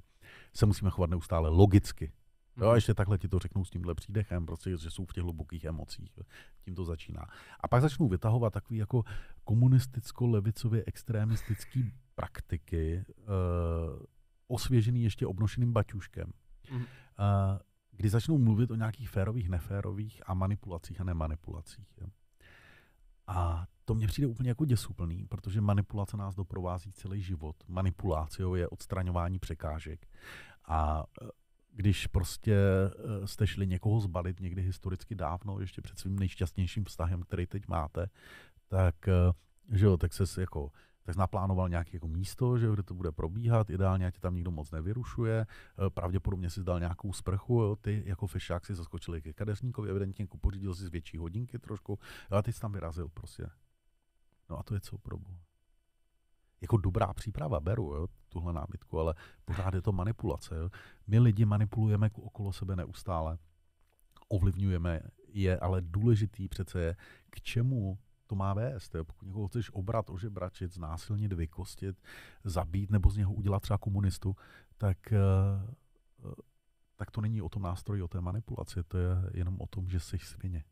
se musíme chovat neustále logicky. Jo, a mhm. ještě takhle ti to řeknou s tímhle přídechem, prostě, že jsou v těch hlubokých emocích. Tím to začíná. A pak začnou vytahovat takový jako komunisticko-levicově extremistický praktiky, uh, osvěžený ještě obnošeným baťuškem. Mm. Uh, kdy začnou mluvit o nějakých férových, neférových a manipulacích a nemanipulacích. Jo. A to mně přijde úplně jako děsuplný, protože manipulace nás doprovází celý život. Manipuláciou je odstraňování překážek. A eh, když prostě eh, jste šli někoho zbalit někdy historicky dávno, ještě před svým nejšťastnějším vztahem, který teď máte, tak, eh, že jo, tak se jako tak naplánoval nějaké jako místo, že kde to bude probíhat, ideálně, ať tam nikdo moc nevyrušuje, e, pravděpodobně si dal nějakou sprchu, jo, ty jako fešák si zaskočili ke kadeřníkovi, evidentně jako pořídil si z větší hodinky trošku, ale ty jsi tam vyrazil prostě. No a to je co probu. Jako dobrá příprava, beru jo, tuhle námitku, ale pořád je to manipulace. Jo. My lidi manipulujeme okolo sebe neustále, ovlivňujeme je, ale důležitý přece je, k čemu to má vést. Jo. Pokud někoho chceš obrat, ožebračit, znásilnit, vykostit, zabít nebo z něho udělat třeba komunistu, tak, eh, eh, tak to není o tom nástroji, o té manipulaci, to je jenom o tom, že jsi svině.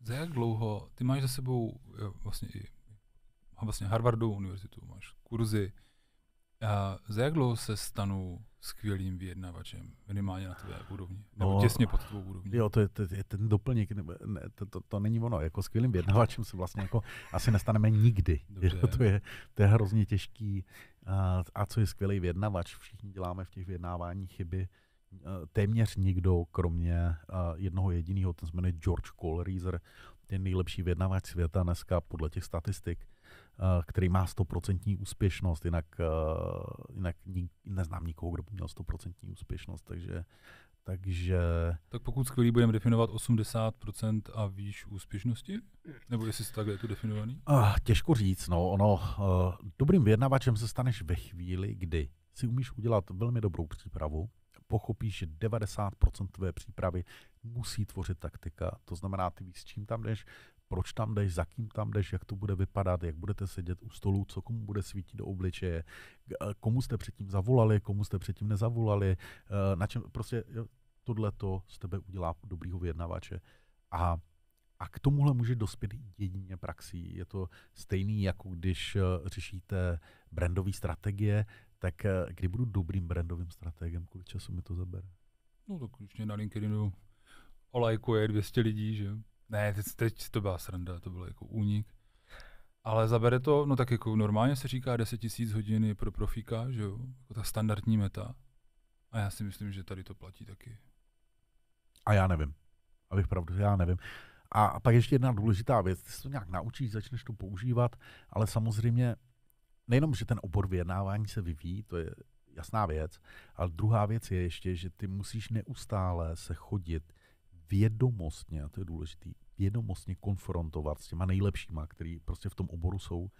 Za jak dlouho, ty máš za sebou vlastně, vlastně Harvardovou univerzitu, máš kurzy, a za jak dlouho se stanu skvělým vyjednavačem, minimálně na tvé úrovni, nebo no, těsně pod tvou úrovni. Jo, to je, to je ten doplněk, ne, to, to, to není ono, jako skvělým vyjednavačem se vlastně jako asi nestaneme nikdy. Jo, to, je, to je hrozně těžký. A, a co je skvělý vyjednavač, všichni děláme v těch vyjednáváních chyby, e, téměř nikdo, kromě e, jednoho jediného, ten se jmenuje George Colreiser, ten nejlepší vyjednavač světa dneska podle těch statistik, Eh, který má 100% úspěšnost, jinak, eh, jinak nik, neznám nikoho, kdo by měl 100% úspěšnost, takže takže... Tak pokud skvělý budeme definovat 80% a výš úspěšnosti? Nebo jestli jsi takhle je to definovaný? Uh, těžko říct, no. Ono, uh, dobrým vyjednavačem se staneš ve chvíli, kdy si umíš udělat velmi dobrou přípravu, pochopíš, že 90% tvé přípravy musí tvořit taktika. To znamená, ty víš, s čím tam jdeš, proč tam jdeš, za kým tam jdeš, jak to bude vypadat, jak budete sedět u stolu, co komu bude svítit do obličeje, eh, komu jste předtím zavolali, komu jste předtím nezavolali, eh, na čem, prostě tohle to z tebe udělá dobrýho vyjednavače. A a k tomuhle může dospět jedině praxí. Je to stejný, jako když eh, řešíte brandové strategie, tak kdy budu dobrým brandovým strategem, kolik času mi to zabere? No tak už mě na LinkedInu olajkuje 200 lidí, že ne, teď, teď to byla sranda, to bylo jako únik. Ale zabere to, no tak jako normálně se říká 10 000 hodin pro profíka, že jo, jako ta standardní meta. A já si myslím, že tady to platí taky. A já nevím. Abych pravdu, já nevím. A pak ještě jedna důležitá věc, ty se to nějak naučíš, začneš to používat, ale samozřejmě nejenom, že ten obor vyjednávání se vyvíjí, to je jasná věc, ale druhá věc je ještě, že ty musíš neustále se chodit vědomostně, a to je důležité. vědomostně konfrontovat s těma nejlepšíma, který prostě v tom oboru jsou.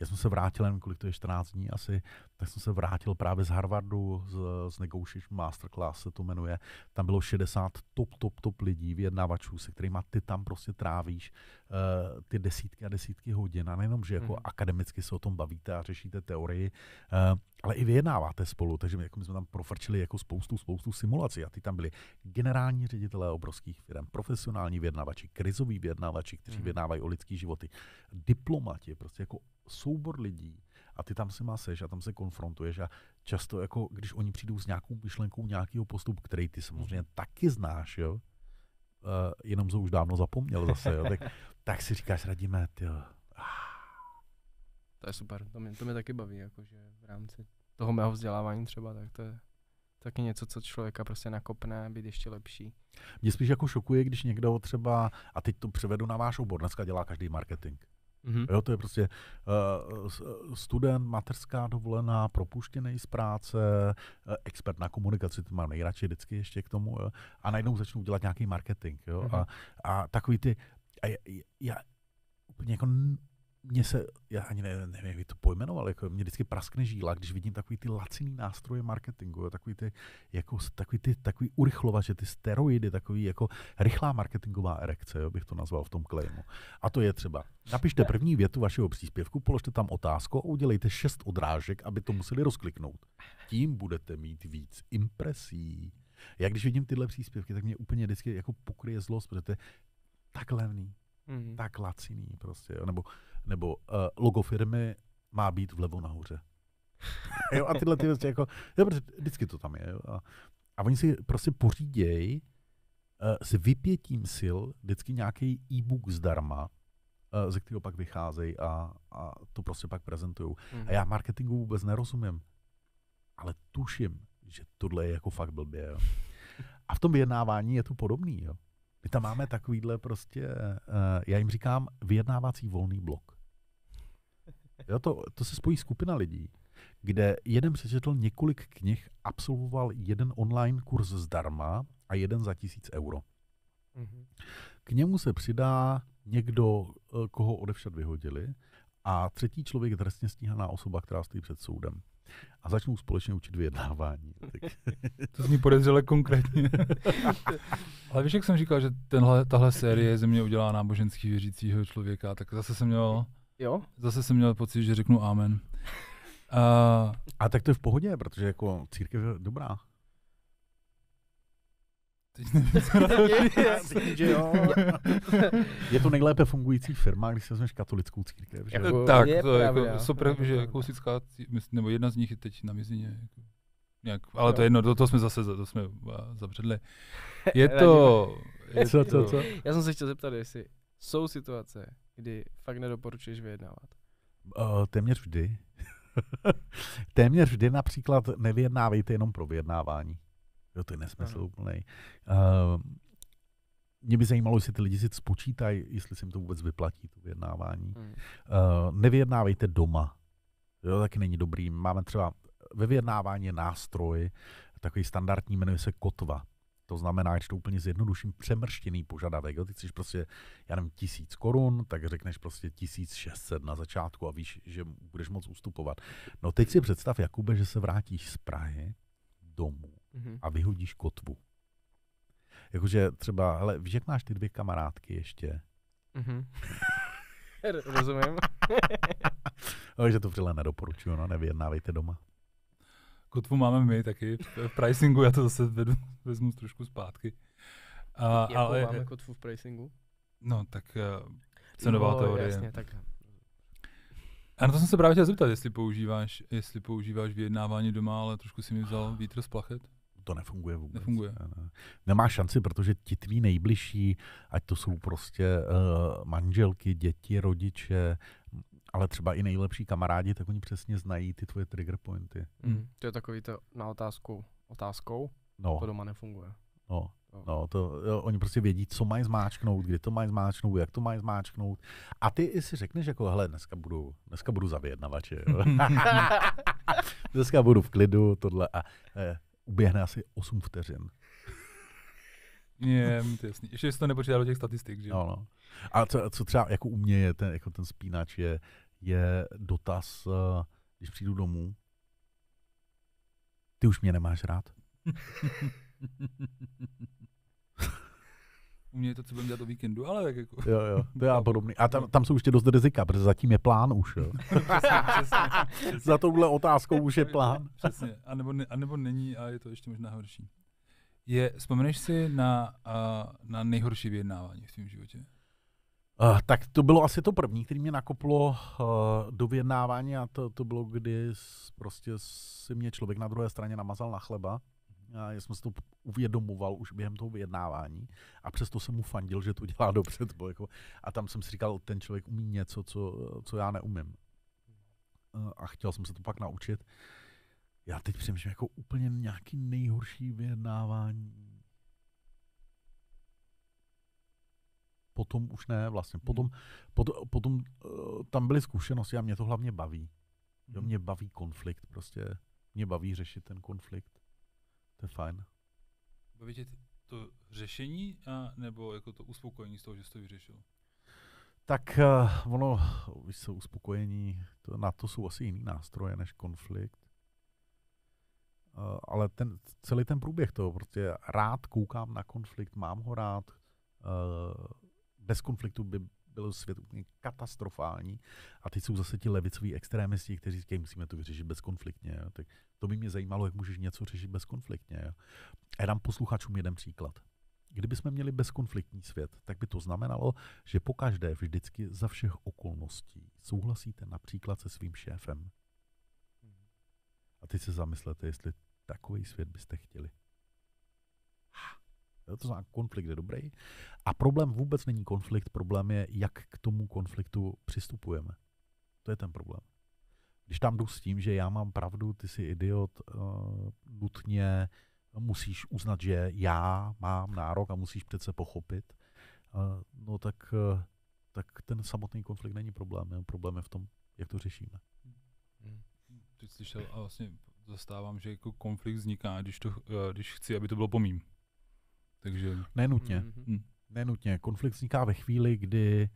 Já jsem se vrátil, jen kolik to je 14 dní asi, tak jsem se vrátil právě z Harvardu, z, z Negotiation Masterclass se to jmenuje. Tam bylo 60 top, top, top lidí, vyjednavačů, se kterými ty tam prostě trávíš Eh, ty desítky a desítky hodin a nejenom, že jako hmm. akademicky se o tom bavíte a řešíte teorii, eh, ale i vyjednáváte spolu, takže my, jako my jsme tam profrčili jako spoustu, spoustu simulací a ty tam byli generální ředitelé obrovských firm, profesionální vyjednavači, krizoví vyjednavači, kteří hmm. vyjednávají o lidský životy, diplomati, prostě jako soubor lidí a ty tam se seš a tam se konfrontuješ a často jako, když oni přijdou s nějakou myšlenkou nějakého postupu, který ty samozřejmě hmm. taky znáš, jo, Uh, jenom jsem už dávno zapomněl zase, jo. Tak, tak si říkáš, radíme, ty jo. To je super, to mě, to mě taky baví, jakože v rámci toho mého vzdělávání třeba, tak to je taky něco, co člověka prostě nakopne, být ještě lepší. Mě spíš jako šokuje, když někdo třeba, a teď to převedu na váš obor, dneska dělá každý marketing. Mm-hmm. Jo, to je prostě uh, student, materská dovolená, propuštěný z práce, uh, expert na komunikaci, to mám nejradši vždycky ještě k tomu, jo, a najednou začnou dělat nějaký marketing. Jo, mm-hmm. a, a takový ty a já, úplně jako mě se, já ani ne, nevím, jak bych to pojmenoval, jako mě vždycky praskne žíla, když vidím takový ty laciný nástroje marketingu, jo, takový ty, jako, takový ty, takový urychlovače, ty steroidy, takový jako rychlá marketingová erekce, jo, bych to nazval v tom klejmu. A to je třeba, napište první větu vašeho příspěvku, položte tam otázku a udělejte šest odrážek, aby to museli rozkliknout. Tím budete mít víc impresí. Já když vidím tyhle příspěvky, tak mě úplně vždycky jako pokryje zlost, protože to je tak levný, mm-hmm. tak laciný prostě, jo. nebo, nebo uh, logo firmy má být vlevo nahoře. [LAUGHS] jo, a tyhle ty věci jako, jo, protože vždycky to tam je. Jo, a, a oni si prostě pořídějí uh, eh, s vypětím sil vždycky nějaký e-book zdarma, uh, ze kterého pak vycházejí a, a to prostě pak prezentují. Mm-hmm. A mhm. já marketingu vůbec nerozumím, ale tuším, že tohle je jako fakt blbě. Jo. [LAUGHS] A v tom vyjednávání je to podobný. Jo. My tam máme takovýhle prostě, eh, já jim říkám, vyjednávací volný blok. Jo, to, to se spojí skupina lidí, kde jeden přečetl několik knih, absolvoval jeden online kurz zdarma a jeden za tisíc euro. Mhm. K němu se přidá někdo, eh, koho odevšad vyhodili, a třetí člověk trestně stíhaná osoba, která stojí před soudem a začnou společně učit vyjednávání. [LAUGHS] Tak. [LAUGHS] to zní podezřele konkrétně. [LAUGHS] Ale víš, jak jsem říkal, že tenhle, tahle série ze mě udělá náboženský věřícího člověka, tak zase jsem měl, jo? Zase jsem měl pocit, že řeknu amen. A a tak to je v pohodě, protože jako církev je dobrá. [LAUGHS] [LAUGHS] je, to nejlépe fungující firma, když se vezmeš katolickou církev. Že? Jako, jako, tak, je to je jako super, že kousická, jako nebo jedna z nich je teď na mizině. Jako nějak, ale jo. to je jedno, do toho jsme zase to jsme zabředli. Je to... je [LAUGHS] co, co, co? Já jsem se chtěl zeptat, jestli jsou situace, kdy fakt nedoporučuješ vyjednávat. Uh, téměř vždy. téměř vždy například nevyjednávejte jenom pro vyjednávání. Jo, to je nesmysl úplný. Uh, mě by zajímalo, jestli ty lidi si spočítají, jestli se jim to vůbec vyplatí, to vyjednávání. Hmm. Uh, nevyjednávejte doma. Jo, taky není dobrý. Máme třeba ve vyjednávání nástroj, takový standardní, jmenuje se kotva. To znamená, že to úplně zjednoduším, přemrštěný požadavek. Jo? Ty chceš prostě, já nevím, tisíc korun, tak řekneš prostě 1600 na začátku a víš, že budeš moc ustupovat. No teď si představ, Jakube, že se vrátíš z Prahy domů mm-hmm. a vyhodíš kotvu. Jakože třeba, hele, víš, jak máš ty dvě kamarádky ještě? Mm-hmm. [LAUGHS] [LAUGHS] Rozumím. [LAUGHS] že to přile nedoporučuju, no, nevyjednávejte doma. Kotvu máme my taky. V pricingu já to zase vedu, vezmu trošku zpátky. A, Jakou ale, máme kotvu v pricingu? No, tak uh, eh, cenová no, teorie. Jasně, tak. A na to jsem se právě chtěl zeptat, jestli používáš, jestli používáš vyjednávání doma, ale trošku si mi vzal vítr z plachet to nefunguje vůbec. Nefunguje. Nemá šanci, protože ti tví nejbližší, ať to jsou prostě uh, manželky, děti, rodiče, ale třeba i nejlepší kamarádi, tak oni přesně znají ty tvoje trigger pointy. Mm. mm. To je takový to na otázku otázkou, no. to doma nefunguje. No. No, to, jo, oni prostě vědí, co mají zmáčknout, kdy to mají zmáčknout, jak to mají zmáčknout. A ty si řekneš, jako, hele, dneska budu, dneska budu zavědnavače. [LAUGHS] [LAUGHS] dneska budu v klidu, tohle. A, eh, uběhne asi 8 vteřin. Je, mm, to jasný. Ještě se to nepočítá do těch statistik, že? No, no. A co, co třeba jako u mě je, ten, jako ten spínač je, je dotaz, eh, když přijdu domů, ty už mě nemáš rád? [LAUGHS] mě to, co budeme dělat o víkendu, ale tak jako. Jo, jo, to je [LAUGHS] no. podobný. A tam, tam jsou ještě dost rizika, protože zatím je plán už, jo. [LAUGHS] přesně, přesně, přesně. [LAUGHS] Za touhle otázkou už je plán. přesně, a nebo, ne, a nebo není a je to ještě možná horší. Je, vzpomeneš si na, uh, na nejhorší vyjednávání v svém životě? Uh, tak to bylo asi to první, který mě nakoplo uh, do vyjednávání a to, to bylo, kdy prostě si mě člověk na druhé straně namazal na chleba a já jsem si to uvědomoval už během toho vyjednávání a přesto jsem mu fandil, že to dělá [LAUGHS] dobře. To bylo jako, a tam jsem si říkal, ten člověk umí něco, co, co já neumím. Eh, a chtěl jsem se to pak naučit. Já teď přemýšlím jako úplně nějaký nejhorší vyjednávání. Potom už ne, vlastně. Potom, hmm. pot, potom eh, tam byly zkušenosti a mě to hlavně baví. Jo, hmm. mě baví konflikt prostě. Mě baví řešit ten konflikt. To je fajn. Baví tě to řešení, a nebo jako to uspokojení z toho, že jsi to vyřešil? Tak uh, ono, víš se, uspokojení, to, na to jsou asi jiný nástroje než konflikt. Uh, ale ten, celý ten průběh toho, prostě rád koukám na konflikt, mám ho rád, uh, bez konfliktu by byl svět úplně katastrofální a teď jsou zase ti levicoví extrémisti, kteří říkají, musíme to vyřešit bezkonfliktně. Jo. Tak to by mě zajímalo, jak můžeš něco řešit bezkonfliktně. Jo. A já dám posluchačům jeden příklad. Kdybychom měli bezkonfliktní svět, tak by to znamenalo, že pokaždé vždycky za všech okolností souhlasíte například se svým šéfem. Mhm. A teď se zamyslete, jestli takový svět byste chtěli. Jo, to znamená, konflikt je dobrý. A problém vůbec není konflikt, problém je, jak k tomu konfliktu přistupujeme. To je ten problém. Když tam jdu s tím, že já mám pravdu, ty jsi idiot, uh, nutně musíš uznat, že já mám nárok a musíš přece pochopit, uh, no tak, uh, tak ten samotný konflikt není problém. Jo? Problém je v tom, jak to řešíme. Hmm. Teď slyšel a vlastně zastávám, že jako konflikt vzniká, když, to, když chci, aby to bylo po takže... Nenutně. Mm-hmm. Nenutně. Konflikt vzniká ve chvíli, kdy,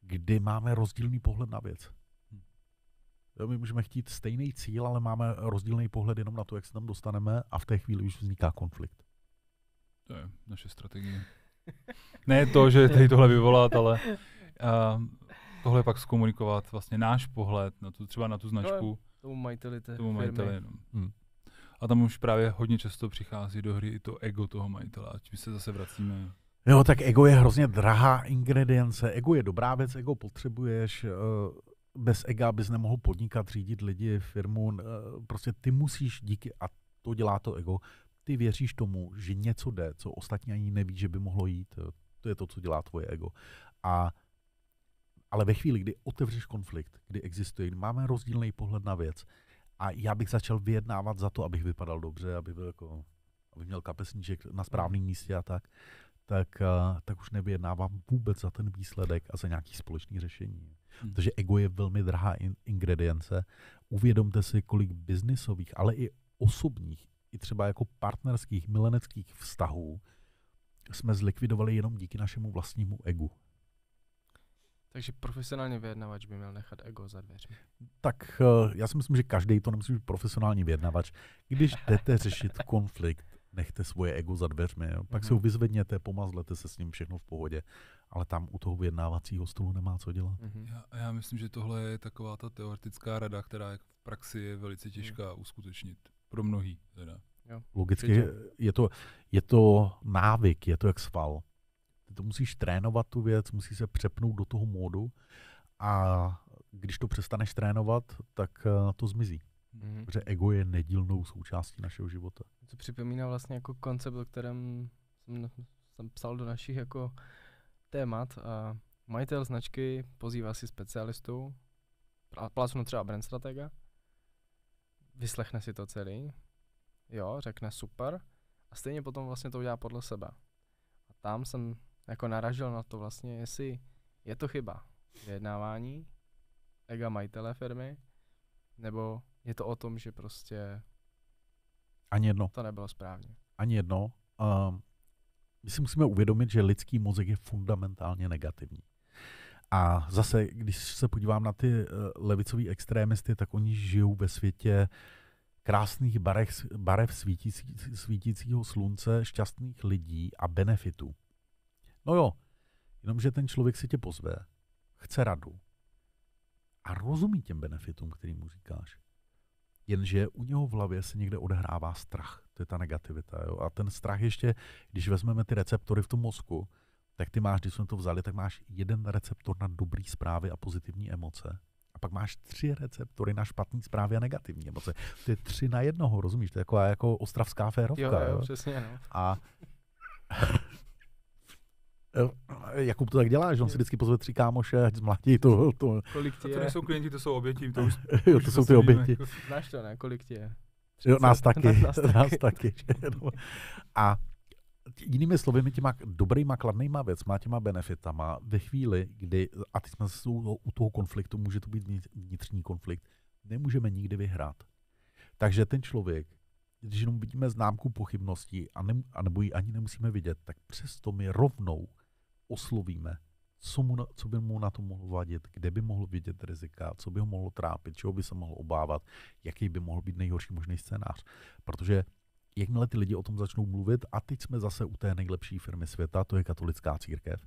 kdy máme rozdílný pohled na věc. Hm. My můžeme chtít stejný cíl, ale máme rozdílný pohled jenom na to, jak se tam dostaneme a v té chvíli už vzniká konflikt. To je naše strategie. ne to, že tady tohle vyvolat, ale uh, tohle pak zkomunikovat vlastně náš pohled na tu, třeba na tu značku. No, tomu majiteli té tomu majiteli, firmy. No. Hmm. A tam už právě hodně často přichází do hry i to ego toho majitele, ať my se zase vracíme. Jo, tak ego je hrozně drahá ingredience. Ego je dobrá věc, ego potřebuješ. Eh, bez ega bys nemohl podnikat, řídit lidi, firmu. Eh, prostě ty musíš díky, a to dělá to ego, ty věříš tomu, že něco jde, co ostatní ani neví, že by mohlo jít. Eh, to je to, co dělá tvoje ego. A ale ve chvíli, kdy otevřeš konflikt, kdy existuje, kdy máme rozdílný pohled na věc, a já bych začal vyjednávat za to, abych vypadal dobře, aby byl jako, aby měl kapesníček na správném místě a tak, tak, uh, tak už nevyjednávám vůbec za ten výsledek a za nějaký společný řešení. Hmm. Protože ego je velmi drahá in- ingredience. Uvědomte si, kolik biznisových, ale i osobních, i třeba jako partnerských, mileneckých vztahů jsme zlikvidovali jenom díky našemu vlastnímu egu. Takže profesionální vyjednavač by měl nechat ego za dveřmi. Tak eh, já si myslím, že každý to nemusí být profesionální vyjednavač. Když [LAUGHS] jdete řešit konflikt, nechte svoje ego za dveřmi, jo. pak mm-hmm. se ho mhm. vyzvedněte, pomazlete se s ním, všechno v pohodě, ale tam u toho vyjednávacího stolu nemá co dělat. Mm-hmm. Já, já myslím, že tohle je taková ta teoretická rada, která v praxi je velice těžká mm. uskutečnit. Pro mnohý teda. Jo. Logicky je to, je to návyk, je to jak sval. Ty to musíš trénovat tu věc, musí se přepnout do toho módu a když to přestaneš trénovat, tak eh, to zmizí. Mm-hmm. Protože ego je nedílnou součástí našeho života. To připomíná vlastně jako koncept, o kterém jsem, jsem psal do našich jako témat. A majitel značky pozývá si specialistů, plácnu třeba brand stratega, vyslechne si to celý, jo, řekne super, a stejně potom vlastně to udělá podle sebe. A tam jsem jako naražil na to vlastně, jestli je to chyba vyjednávání, ega majitele firmy, nebo je to o tom, že prostě ani jedno. to nebylo správně. Ani jedno. Uh, my si musíme uvědomit, že lidský mozek je fundamentálně negativní. A zase, když se podívám na ty uh, eh, levicové extrémisty, tak oni žijou ve světě krásných barech, barev svítící, svítícího slunce, šťastných lidí a benefitů. No jo, jenomže ten člověk si tě pozve, chce radu a rozumí těm benefitům, který mu říkáš. Jenže u něho v hlavě se někde odehrává strach. To je ta negativita. Jo? A ten strach ještě, když vezmeme ty receptory v tom mozku, tak ty máš, když jsme to vzali, tak máš jeden receptor na dobrý zprávy a pozitivní emoce. A pak máš tři receptory na špatný zprávy a negativní emoce. To je tři na jednoho, rozumíš? To je jako, jako ostravská férovka. Jo, jo, jo. přesně. No. A [LAUGHS] Eh, Jakub to tak dělá, že on si vždycky pozve tři kámoše, ať zmlatí to. to. Kolik ti je? A to nejsou klienti, to jsou oběti. To, už, [LAUGHS] jo, už to jsou ty oběti. Jako- Znáš to, ne? Kolik ti je? Jo, [LAUGHS] nás taky. nás taky. nás [LAUGHS] taky. No. A jinými slovy, my těma dobrýma, kladnýma věcma, těma benefitama, ve chvíli, kdy, a teď jsme u toho konfliktu, může to být vnitřní konflikt, nemůžeme nikdy vyhrát. Takže ten člověk, když jenom vidíme známku pochybnosti a, ne, a nebo ji ani nemusíme vidět, tak přesto my rovnou oslovíme, co, mu na, co by mu na to mohlo vadit, kde by mohl vidět rizika, co by ho mohlo trápit, čeho by se mohl obávat, jaký by mohl být nejhorší možný scénář. Protože jakmile ty lidi o tom začnou mluvit, a teď jsme zase u té nejlepší firmy světa, to je katolická církev,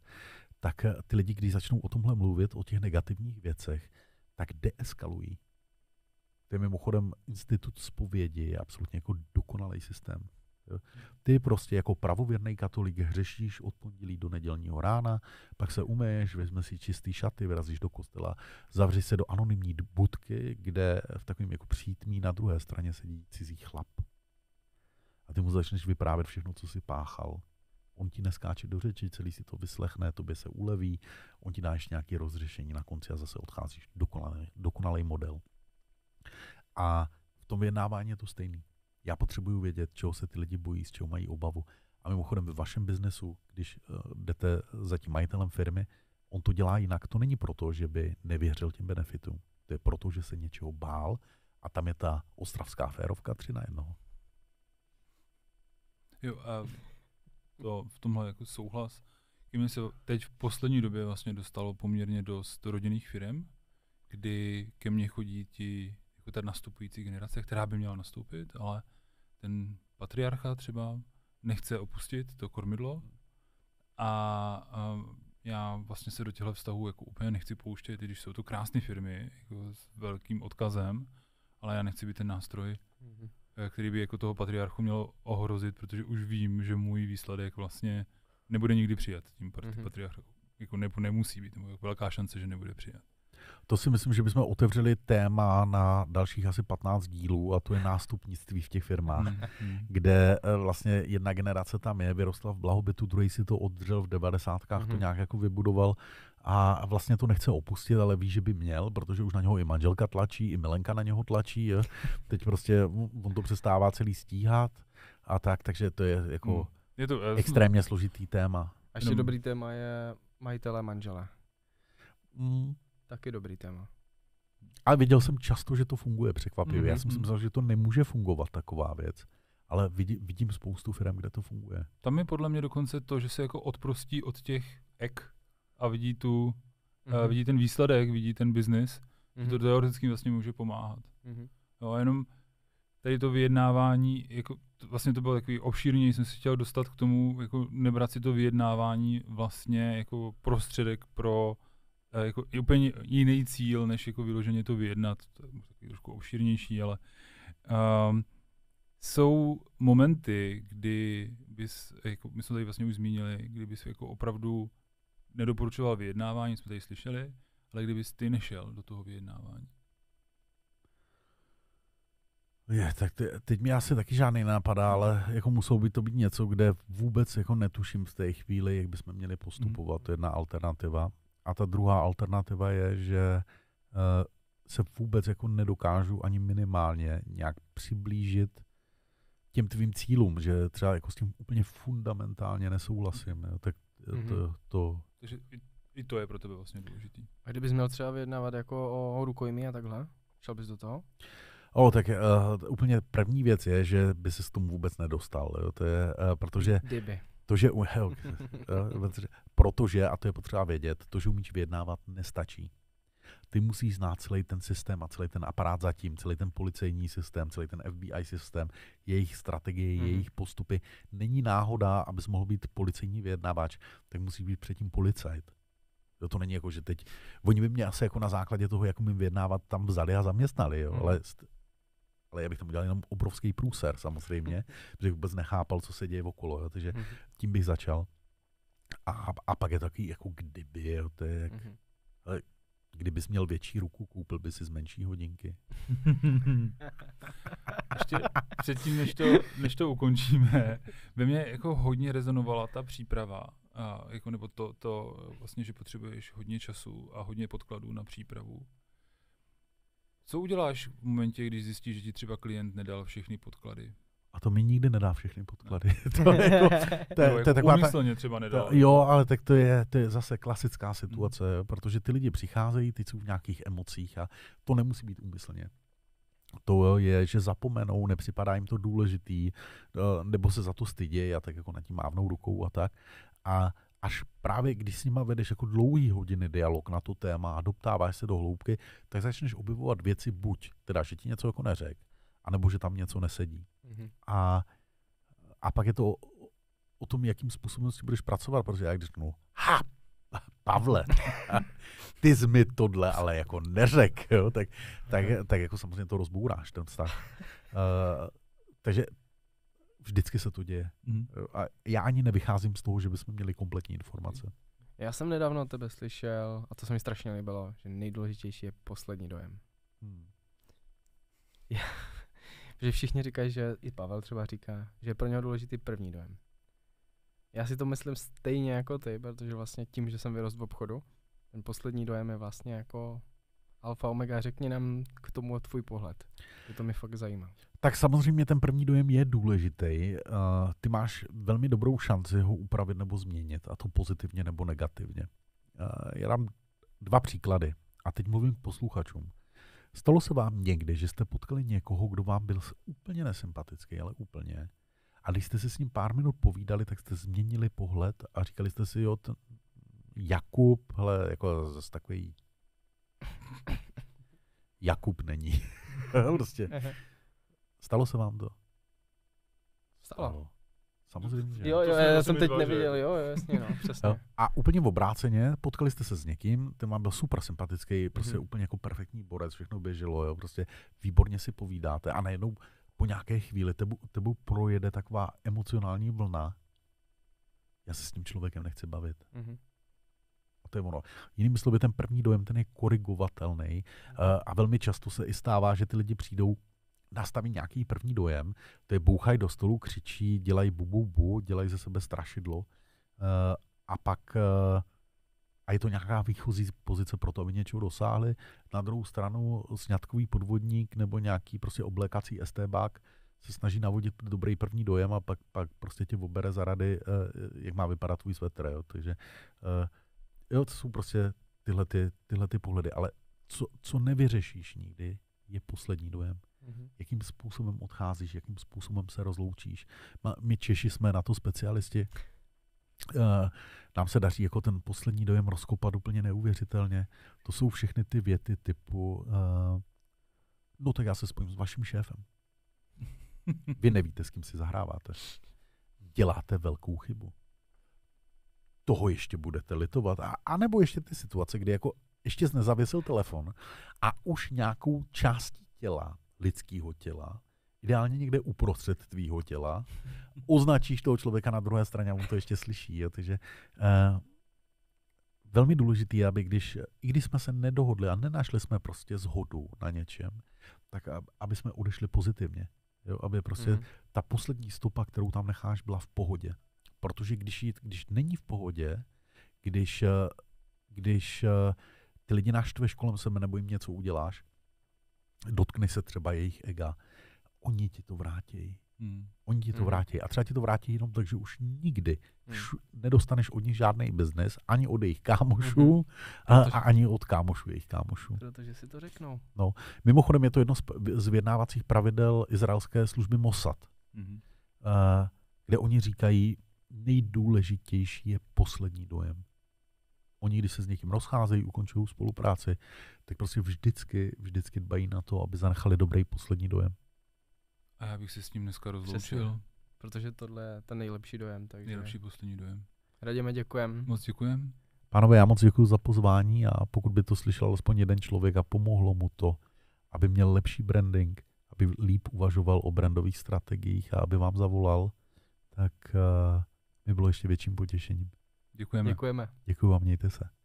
tak eh, ty lidi, když začnou o tomhle mluvit, o těch negativních věcech, tak deeskalují. To je mimochodem institut zpovědi, je absolutně jako dokonalý systém. Ty prostě jako pravověrný katolik hřešíš od pondělí do nedělního rána, pak se umeješ, vezme si čistý šaty, vyrazíš do kostela, zavři se do anonymní budky, kde v takovém jako přítmí na druhé straně sedí cizí chlap. A ty mu začneš vyprávět všechno, co si páchal. On ti neskáče do řeči, celý si to vyslechne, tobě se uleví, on ti dáš nějaké rozřešení na konci a zase odcházíš. Dokonalý, dokonalý model. A v tom vyjednávání je to stejný já potřebuju vědět, čeho se ty lidi bojí, z čeho mají obavu. A mimochodem ve vašem biznesu, když eh, jdete za tím majitelem firmy, on to dělá jinak. To není proto, že by nevěřil těm benefitům. To je proto, že se něčeho bál a tam je ta ostravská férovka 3 na 1. Jo, a to, v tomhle jako souhlas. Kdyby se teď v poslední době vlastně dostalo poměrně dost rodinných firm, kdy ke mně chodí ti jako ta nastupující generace, která by měla nastoupit, ale ten patriarcha třeba nechce opustit to kormidlo a, a já vlastně se do těchto vztahů jako úplně nechci pouštět, i když jsou to krásné firmy jako s velkým odkazem, ale já nechci být ten nástroj, mm-hmm. který by jako toho patriarchu mělo ohrozit, protože už vím, že můj výsledek vlastně nebude nikdy přijat tím mm-hmm. Jako ne, nemusí být, nebo jako velká šance, že nebude přijat. To si myslím, že bychom otevřeli téma na dalších asi 15 dílů a to je nástupnictví v těch firmách, mm. kde eh, vlastně jedna generace tam je, vyrostla v blahobytu, druhý si to oddřel v devadesátkách, mm. to hmm. nějak jako vybudoval a vlastně to nechce opustit, ale ví, že by měl, protože už na něho i manželka tlačí, i Milenka na něho tlačí. Je. Teď prostě on to přestává celý stíhat a tak, takže to je jako mm. je to, uh, extrémně složitý téma. A ještě dobrý téma je majitelé manžele. Mm. Taky dobrý téma. Ale viděl jsem často, že to funguje překvapivě. Mm-hmm. Já jsem si mhm. myslel, že to nemůže fungovat taková věc, ale vidí, vidím spoustu firm, kde to funguje. Tam je podle mě dokonce to, že se jako odprostí od těch ek a vidí tu, mm-hmm. uh, vidí ten výsledek, vidí ten biznis, mm-hmm. to mhm. teoreticky vlastně může pomáhat. Mm-hmm. a jenom tady to vyjednávání, jako, to, vlastně to bylo takový obšírně, jsem se chtěl dostat k tomu, jako nebrat si to vyjednávání vlastně jako prostředek pro Eh, jako je úplně jiný cíl, než jako vyloženě to vyjednat, to je takový trošku obšírnější, ale um, jsou momenty, kdy bys, jako my jsme tady vlastně už zmínili, kdy bys jako opravdu nedoporučoval vyjednávání, jsme tady slyšeli, ale kdybys ty nešel do toho vyjednávání. Je, tak te, teď mi asi taky žádný nápadá, ale jako muselo by to být něco, kde vůbec jako netuším v té chvíli, jak bychom měli postupovat. Mm. To je jedna alternativa. A ta druhá alternativa je, že eh, se vůbec jako nedokážu ani minimálně nějak přiblížit těm tvým cílům, že třeba jako s tím úplně fundamentálně nesouhlasím, jo, tak mm-hmm. to, to... Takže i, i to je pro tebe vlastně důležitý. A kdybys měl třeba vyjednávat jako o rukojmí a takhle, šel bys do toho? O, tak uh, úplně první věc je, že by se s tomu vůbec nedostal, jo, to je, uh, protože... Kdyby. To, že, uh, [LAUGHS] Protože, a to je potřeba vědět, to, že umíš vyjednávat, nestačí. Ty musíš znát celý ten systém a celý ten aparát zatím, celý ten policejní systém, celý ten FBI systém, jejich strategie, mm. jejich postupy. Není náhoda, abys mohl být policejní vyjednávač, tak musí být předtím policajt. Jo, to není jako, že teď, oni by mě asi jako na základě toho, jak umím vyjednávat, tam vzali a zaměstnali, jo, hmm. ale, ale já bych tam udělal jenom obrovský průser samozřejmě, [LAUGHS] protože vůbec nechápal, co se děje okolo, takže mhm. tím bych začal. A, a pak je takový, jako kdyby, jo, to je jak, mm-hmm. ale kdybys měl větší ruku, koupil by si z menší hodinky. [LAUGHS] Ještě předtím, než to, než to ukončíme, ve mně jako hodně rezonovala ta příprava, a jako, nebo to, to vlastně, že potřebuješ hodně času a hodně podkladů na přípravu. Co uděláš v momentě, když zjistíš, že ti třeba klient nedal všechny podklady? A to mi nikdy nedá všechny podklady. [LAUGHS] to, je jako, to, je, to, je, jako to je taková ta, třeba nedá. To, jo, ale tak to je, to je zase klasická situace, hmm. protože ty lidi přicházejí, ty jsou v nějakých emocích a to nemusí být úmyslně. To je, že zapomenou, nepřipadá jim to důležitý, eh, nebo se za to stydějí a tak jako nad tím mávnou rukou a tak. A až právě když s nima vedeš jako dlouhý hodiny dialog na to téma a doptáváš se do hloubky, tak začneš objevovat věci buď, teda že ti něco jako neřek, anebo že tam něco nesedí. Mm-hmm. A, a pak je to o, o tom, jakým způsobem si budeš pracovat, protože já když řeknu, ha, Pavle, [LAUGHS] ty jsi mi tohle ale jako neřek, [LAUGHS] jo, tak, tak, tak jako samozřejmě to rozbůráš, ten vztah. Uh, takže vždycky se to děje. Mm. A já ani nevycházím z toho, že bychom měli kompletní informace. Já jsem nedávno tebe slyšel, a to se mi strašně líbilo, že nejdůležitější je poslední dojem. Hmm. Já, že všichni říkají, že i Pavel třeba říká, že je pro něho důležitý první dojem. Já si to myslím stejně jako ty, protože vlastně tím, že jsem vyrost v obchodu, ten poslední dojem je vlastně jako alfa omega. Řekni nám k tomu tvůj pohled. Je to mě fakt zajímá. Tak samozřejmě ten první dojem je důležitý. Uh, ty máš velmi dobrou šanci ho upravit nebo změnit, a to pozitivně nebo negativně. Uh, já dám dva příklady. A teď mluvím k posluchačům. Stalo se vám někdy, že jste potkali někoho, kdo vám byl úplně nesympatický, ale úplně. A když jste se s ním pár minut povídali, tak jste změnili pohled a říkali jste si, jo, ten Jakub, hele, jako zase takový [LAUGHS] Jakub není. [LAUGHS] prostě. Stalo se vám to? Stalo. Stalo. Samozřejmě, že. Jo, jo, já, jsem teď neviděl, jo, jasně, no, [LAUGHS] přesně. A úplně v obráceně, potkali jste se s někým, ten vám byl super sympatický, prostě mm-hmm. úplně jako perfektní borec, všechno běželo, jo, prostě výborně si povídáte a najednou po nějaké chvíli tebu tebu projede taková emocionální vlna, já se s tím člověkem nechci bavit. Mm-hmm. A to je ono. Jinými slovy, ten první dojem, ten je korigovatelný mm-hmm. uh, a velmi často se i stává, že ty lidi přijdou nastaví nějaký první dojem, to je bouchají do stolu, křičí, dělají bu, bu, bu dělají ze sebe strašidlo eh, a pak eh, a je to nějaká výchozí pozice pro to, aby něčeho dosáhli. Na druhou stranu sňatkový podvodník nebo nějaký prostě oblékací STBák se snaží navodit dobrý první dojem a pak, pak prostě tě obere za rady, eh, jak má vypadat tvůj svetr. Jo. Takže jo, to jsou prostě tyhle, ty, tyhle ty pohledy. Ale co, co nevyřešíš nikdy, je poslední dojem. Mm-hmm. Jakým způsobem odcházíš, jakým způsobem se rozloučíš. My Češi jsme na to specialisti. Eh, nám se daří jako ten poslední dojem rozkopat úplně neuvěřitelně. To jsou všechny ty věty typu eh, no tak já se spojím s vaším šéfem. Vy nevíte, s kým si zahráváte. Děláte velkou chybu. Toho ještě budete litovat. A, a nebo ještě ty situace, kdy jako ještě jsi nezavěsil telefon a už nějakou částí těla lidského těla, ideálně někde uprostřed tvýho těla, označíš toho člověka na druhé straně a on to ještě slyší. Jo, takže uh, velmi důležitý, aby když, i když jsme se nedohodli a nenašli jsme prostě zhodu na něčem, tak aby jsme odešli pozitivně. Jo, aby prostě mm. ta poslední stopa, kterou tam necháš, byla v pohodě. Protože když, jít, když není v pohodě, když, eh, když eh, ty lidi naštveš kolem sebe nebo jim něco uděláš, dotkne se třeba jejich ega, oni ti to vrátí. Hmm. Oni ti to hmm. vrátí. A třeba ti to vrátí jenom tak, že už nikdy hmm. nedostaneš od nich žádný biznes, ani od jejich kámošů, hmm. a, a ani od kámošů jejich kámošů. Protože si to řeknou. No. Mimochodem je to jedno z, z vyjednávacích pravidel izraelské služby Mossad, hmm. uh, kde oni říkají, nejdůležitější je poslední dojem oni, když se s někým rozcházejí, ukončují spolupráci, tak prostě vždycky, vždycky dbají na to, aby zanechali dobrý poslední dojem. A já bych se s ním dneska rozloučil. Přesně, protože tohle je ten nejlepší dojem. Takže... Nejlepší poslední dojem. Radíme, děkujem. Moc děkujem. Pánové, já moc děkuji za pozvání a pokud by to slyšel alespoň jeden člověk a pomohlo mu to, aby měl lepší branding, aby líp uvažoval o brandových strategiích a aby vám zavolal, tak uh, mi bylo ještě větším potěšením. Děkujeme. Děkujeme. Děkuji vám, mějte se.